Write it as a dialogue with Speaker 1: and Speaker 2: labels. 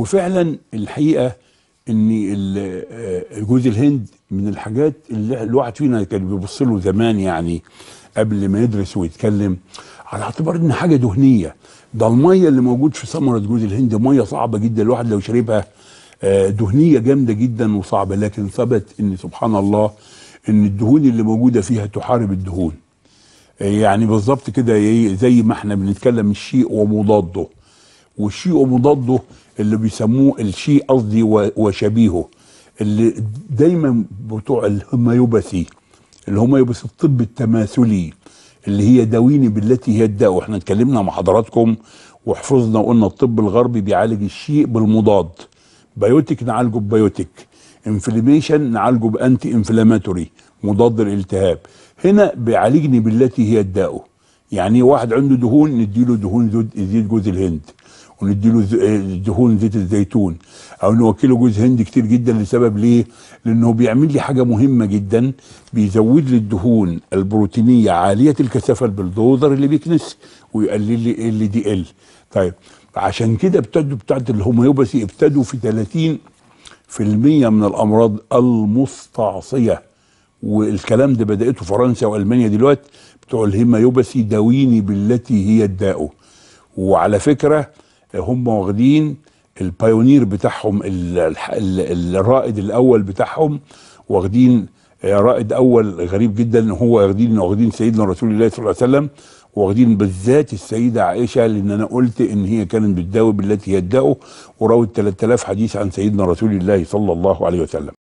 Speaker 1: وفعلا الحقيقه ان آه، جوز الهند من الحاجات اللي الواحد فينا كان بيبص له زمان يعني قبل ما يدرس ويتكلم على اعتبار ان حاجه دهنيه ده الميه اللي موجود في ثمره جوز الهند ميه صعبه جدا الواحد لو شربها آه، دهنيه جامده جدا وصعبه لكن ثبت ان سبحان الله ان الدهون اللي موجوده فيها تحارب الدهون يعني بالظبط كده زي ما احنا بنتكلم الشيء ومضاده والشيء مضاده اللي بيسموه الشيء قصدي وشبيهه اللي دايما بتوع الهوميوباثي الهوميوباثي الطب التماثلي اللي هي دويني بالتي هي الداء واحنا اتكلمنا مع حضراتكم وحفظنا وقلنا الطب الغربي بيعالج الشيء بالمضاد بايوتيك نعالجه ببايوتيك انفلميشن نعالجه بانتي انفلاماتوري مضاد للالتهاب هنا بيعالجني بالتي هي الداء يعني واحد عنده دهون نديله دهون يزيد جوز الهند ونديله آه، دهون زيت الزيتون او نوكله جوز هند كتير جدا لسبب ليه لانه بيعمل لي حاجه مهمه جدا بيزود لي الدهون البروتينيه عاليه الكثافه البلدوزر اللي بيكنس ويقلل لي ال دي ال طيب عشان كده ابتدوا بتاعت الهوميوباثي ابتدوا في 30 في المية من الأمراض المستعصية والكلام ده بدأته فرنسا وألمانيا دلوقتي بتوع الهيمايوباثي داويني بالتي هي الداء وعلى فكره هم واخدين البايونير بتاعهم الرائد الاول بتاعهم واخدين آه، رائد اول غريب جدا هو واخدين واخدين سيدنا رسول الله صلى الله عليه وسلم واخدين بالذات السيده عائشه لان انا قلت ان هي كانت بتداوي بالتي يدعو وراوت 3000 حديث عن سيدنا رسول الله صلى الله عليه وسلم